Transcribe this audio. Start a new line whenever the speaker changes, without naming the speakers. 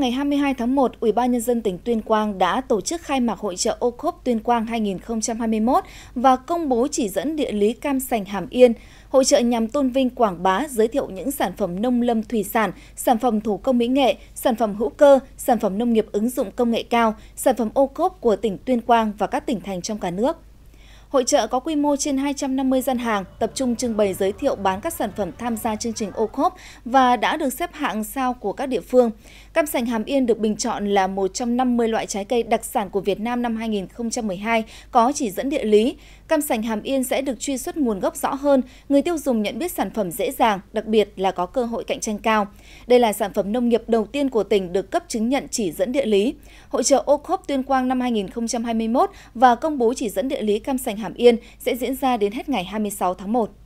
Ngày 22 tháng 1, Ủy ban nhân dân tỉnh Tuyên Quang đã tổ chức khai mạc hội trợ ô cốp Tuyên Quang 2021 và công bố chỉ dẫn địa lý cam sành Hàm Yên. Hội trợ nhằm tôn vinh quảng bá, giới thiệu những sản phẩm nông lâm thủy sản, sản phẩm thủ công mỹ nghệ, sản phẩm hữu cơ, sản phẩm nông nghiệp ứng dụng công nghệ cao, sản phẩm ô cốp của tỉnh Tuyên Quang và các tỉnh thành trong cả nước. Hội trợ có quy mô trên 250 gian hàng, tập trung trưng bày giới thiệu bán các sản phẩm tham gia chương trình ô cốp và đã được xếp hạng sao của các địa phương. Cam sành Hàm Yên được bình chọn là một trong 50 loại trái cây đặc sản của Việt Nam năm 2012 có chỉ dẫn địa lý. Cam sành Hàm Yên sẽ được truy xuất nguồn gốc rõ hơn, người tiêu dùng nhận biết sản phẩm dễ dàng, đặc biệt là có cơ hội cạnh tranh cao. Đây là sản phẩm nông nghiệp đầu tiên của tỉnh được cấp chứng nhận chỉ dẫn địa lý. Hội trợ ô cốp Tuyên Quang năm 2021 và công bố chỉ dẫn địa lý Cam sành Hàm Yên sẽ diễn ra đến hết ngày 26 tháng 1.